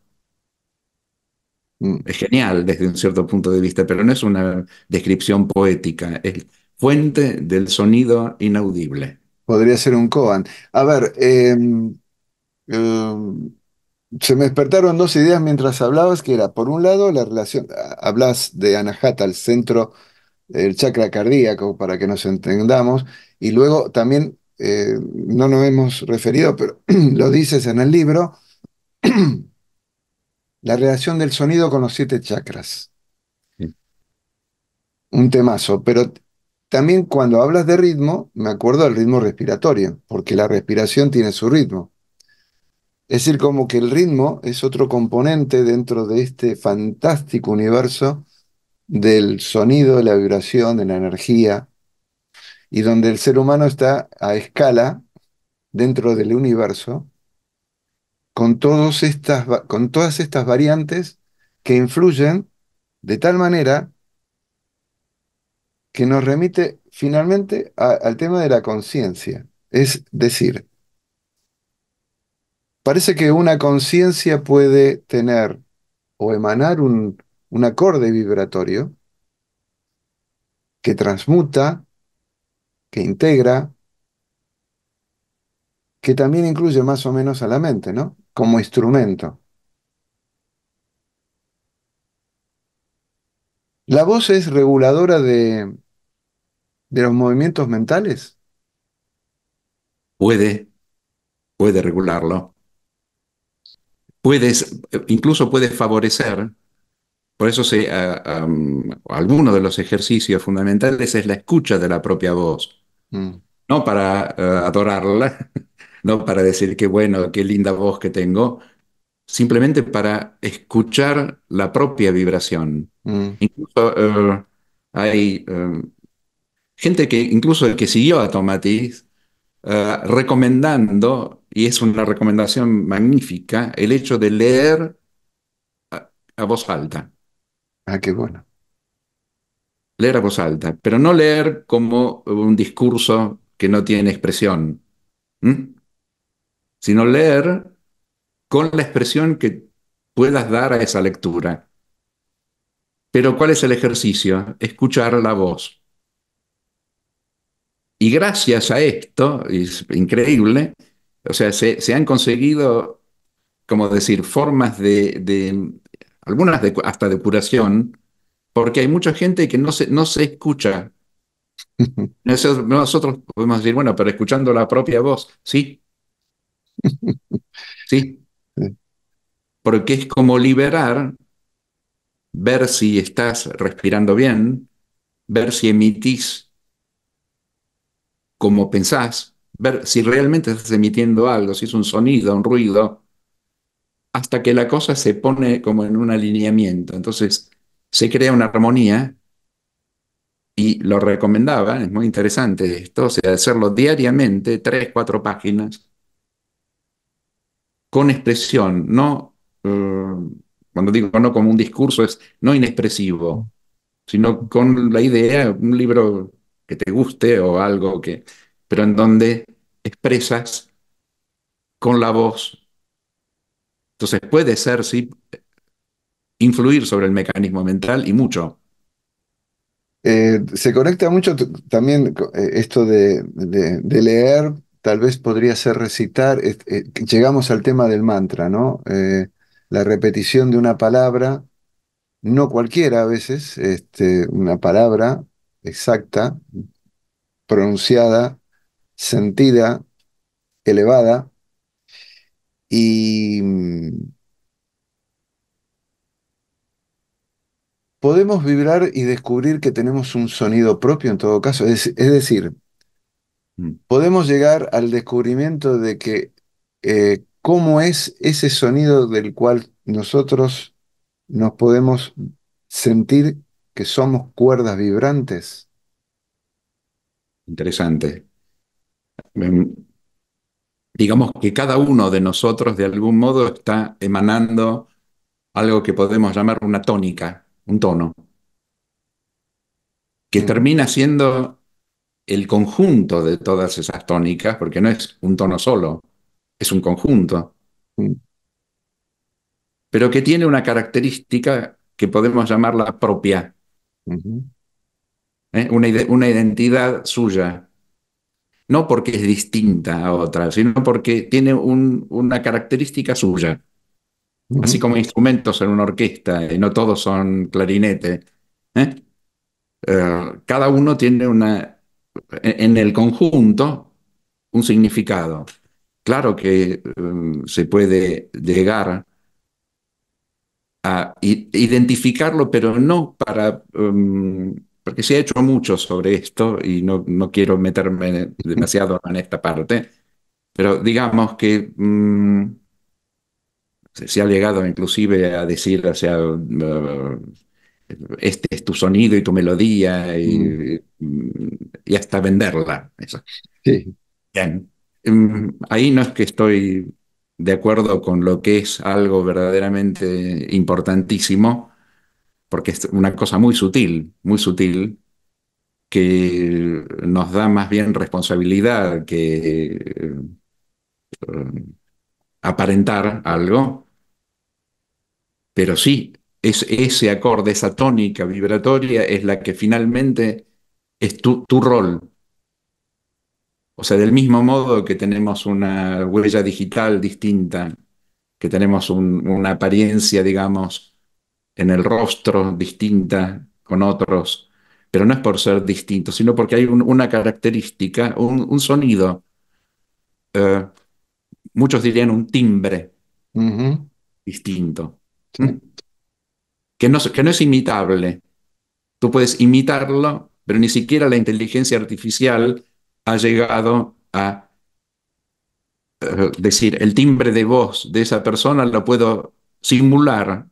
Mm. Es genial desde un cierto punto de vista, pero no es una descripción poética, es fuente del sonido inaudible. Podría ser un koan. A ver, em, em, se me despertaron dos ideas mientras hablabas, que era, por un lado, la relación, hablas de Anahata, el centro el chakra cardíaco, para que nos entendamos, y luego también, eh, no nos hemos referido, pero [CLEARS THROAT] lo dices en el libro, [CLEARS THROAT] la relación del sonido con los siete chakras. Un temazo, pero también cuando hablas de ritmo, me acuerdo del ritmo respiratorio, porque la respiración tiene su ritmo. Es decir, como que el ritmo es otro componente dentro de este fantástico universo del sonido, de la vibración, de la energía, y donde el ser humano está a escala dentro del universo con, estas, con todas estas variantes que influyen de tal manera que nos remite finalmente al tema de la conciencia. Es decir, parece que una conciencia puede tener o emanar un, un acorde vibratorio que transmuta, que integra, que también incluye más o menos a la mente, ¿no? Como instrumento. La voz es reguladora de, de los movimientos mentales? Puede, puede regularlo. Puedes, incluso puede favorecer, por eso se, algunos um, alguno de los ejercicios fundamentales es la escucha de la propia voz. Mm. No para eh, adorarla, [LAUGHS] no para decir qué bueno, qué linda voz que tengo, simplemente para escuchar la propia vibración. Mm. Incluso eh, hay eh, gente que incluso el que siguió a Tomatis, eh, recomendando, y es una recomendación magnífica, el hecho de leer a, voz alta. Ah, qué bueno. Leer a voz alta, pero no leer como un discurso que no tiene expresión, sino leer con la expresión que puedas dar a esa lectura. Pero ¿cuál es el ejercicio? Escuchar la voz. Y gracias a esto, es increíble, o sea, se, han conseguido, como decir, formas de, algunas hasta de curación, porque hay mucha gente que no se, no se escucha. Nosotros, [LAUGHS] nosotros podemos decir, bueno, pero escuchando la propia voz, sí. Sí. Porque es como liberar, ver si estás respirando bien, ver si emitís como pensás, ver si realmente estás emitiendo algo, si es un sonido, un ruido, hasta que la cosa se pone como en un alineamiento. Entonces se crea una armonía y lo recomendaba, es muy interesante esto, sea, hacerlo diariamente, tres, cuatro páginas, con expresión, no, eh, cuando digo no como un discurso, es no inexpresivo, sino con la idea, un libro que te guste o algo que, pero en donde expresas con la voz. Entonces puede ser, sí, influir sobre el mecanismo mental y mucho. Eh, se conecta mucho también eh, esto de, leer, tal vez podría ser recitar, eh, llegamos al tema del mantra, ¿no? la repetición de una palabra, no cualquiera a veces, este, una palabra exacta, pronunciada, sentida, elevada y mm, podemos vibrar y descubrir que tenemos un sonido propio en todo caso. Es, decir, mm. podemos llegar al descubrimiento de que eh, cómo es ese sonido del cual nosotros nos podemos sentir que somos cuerdas vibrantes. Interesante. Em, digamos que cada uno de nosotros de algún modo está emanando algo que podemos llamar una tónica, un tono, que termina siendo el conjunto de todas esas tónicas, porque no es un tono solo, es un conjunto, mm. pero que tiene una característica que podemos llamar la propia, eh, una, identidad suya no porque es distinta a otra, sino porque tiene un, una característica suya. Así como instrumentos en una orquesta, y no todos son clarinete. ¿eh? Eh, cada uno tiene una, e-, en, el conjunto, un significado. Claro que em, se puede llegar a identificarlo, pero no para... Em, porque se ha hecho mucho sobre esto y no, no quiero meterme demasiado en esta parte, pero digamos que mm, se ha llegado inclusive a decir, o sea, este es tu sonido y tu melodía y, mm. hasta venderla. Eso. Sí. Bien. Em, ahí no es que estoy de acuerdo con lo que es algo verdaderamente importantísimo, porque es una cosa muy sutil, muy sutil, que nos da más bien responsabilidad que eh, aparentar algo, pero sí, es ese acorde, esa tónica vibratoria es la que finalmente es tu rol, o sea, del mismo modo que tenemos una huella digital distinta, que tenemos una apariencia, digamos, en el rostro distinta con otros, pero no es por ser distinto, sino porque hay una característica, un, sonido, eh, muchos dirían un timbre distinto, que no es imitable. Tú puedes imitarlo, pero ni siquiera la inteligencia artificial ha llegado a eh, decir, el timbre de voz de esa persona lo puedo simular,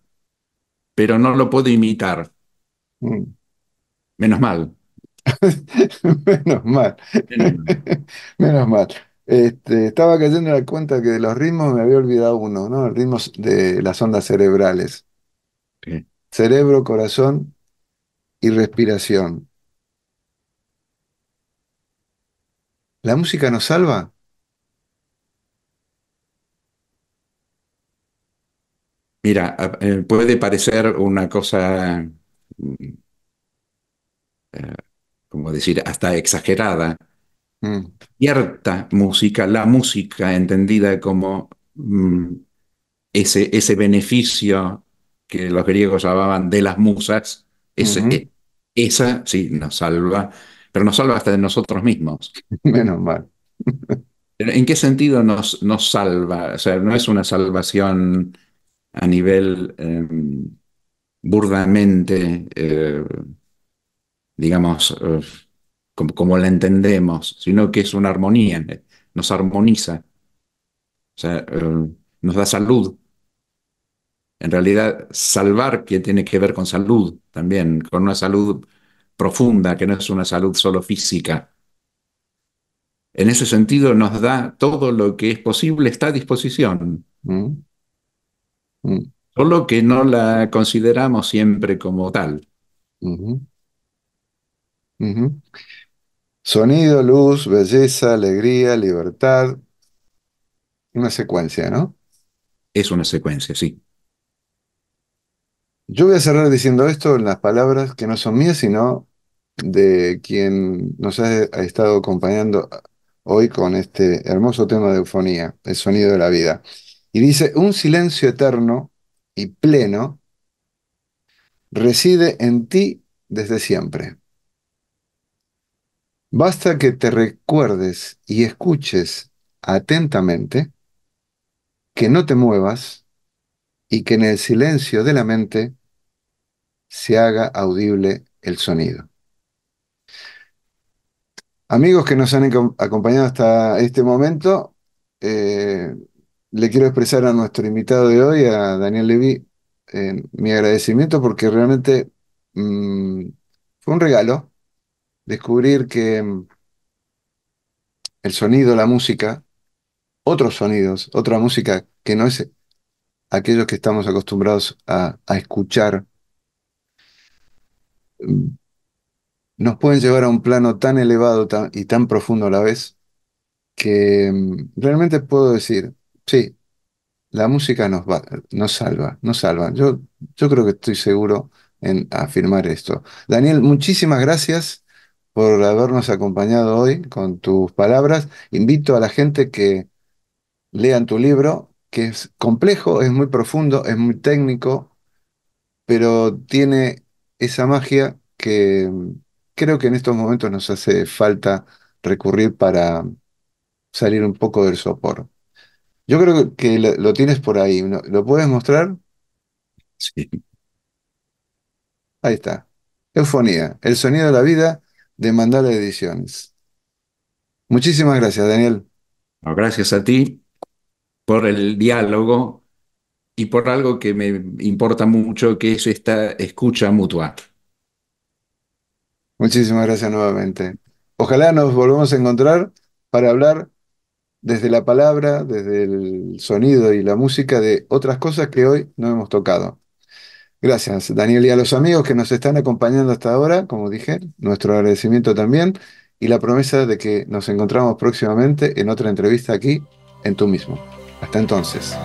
pero no lo puedo imitar. Mm. [LAUGHS] Menos mal. Menos mal. [LAUGHS] Menos mal. Este, estaba cayendo la cuenta que de los ritmos me había olvidado uno, ¿no? El ritmo de las ondas cerebrales. Cerebro, corazón y respiración. ¿La música nos salva? Mira, eh, puede parecer una cosa, mm, eh, como decir, hasta exagerada. Mm. Cierta música, la música entendida como mm, ese, ese beneficio que los griegos llamaban de las musas, e, esa sí nos salva pero nos salva hasta de nosotros mismos. [LAUGHS] Menos mal. ¿En qué sentido nos, nos salva? O sea, no es una salvación a nivel em, burdamente, eh, digamos, eh, como, la entendemos, sino que es una armonía, nos armoniza, o sea, eh, nos da salud. En realidad, salvar tiene que ver con salud también, con una salud profunda, que no es una salud solo física. En ese sentido nos da todo lo que es posible, está a disposición. Mm. Mm. Solo que no la consideramos siempre como tal. Sonido, luz, belleza, alegría, libertad. Una secuencia, ¿no? Es una secuencia, sí. Yo voy a cerrar diciendo esto en las palabras que no son mías, sino de quien nos ha, estado acompañando hoy con este hermoso tema de eufonía, el sonido de la vida. Y dice, un silencio eterno y pleno reside en ti desde siempre. Basta que te recuerdes y escuches atentamente, que no te muevas, y que en el silencio de la mente se haga audible el sonido. Amigos que nos han acompañado hasta este momento, eh, le quiero expresar a nuestro invitado de hoy, a Daniel Levy, eh, mi agradecimiento porque realmente mm, fue un regalo descubrir que mm, el sonido, la música, otros sonidos, otra música que no es aquellos que estamos acostumbrados a, escuchar, mm, nos pueden llevar a un plano tan elevado y tan profundo a la vez que mm, realmente puedo decir, sí, la música nos, nos salva, nos salva. Yo, yo creo que estoy seguro en afirmar esto. Daniel, muchísimas gracias por habernos acompañado hoy con tus palabras. Invito a la gente que lean tu libro, que es complejo, es muy profundo, es muy técnico, pero tiene esa magia que mm, creo que en estos momentos nos hace falta recurrir para salir un poco del sopor. Yo creo que lo, tienes por ahí. ¿Lo puedes mostrar? Sí. Ahí está. Eufonía, el sonido de la vida de Mandala Ediciones. Muchísimas gracias, Daniel. gracias a ti por el diálogo y por algo que me importa mucho, que es esta escucha mutua. Muchísimas gracias nuevamente. Ojalá nos volvamos a encontrar para hablar desde la palabra, desde el sonido y la música de otras cosas que hoy no hemos tocado. Gracias, Daniel, y a los amigos que nos están acompañando hasta ahora, como dije, nuestro agradecimiento también y la promesa de que nos encontramos próximamente en otra entrevista aquí en tú mismo. Hasta entonces.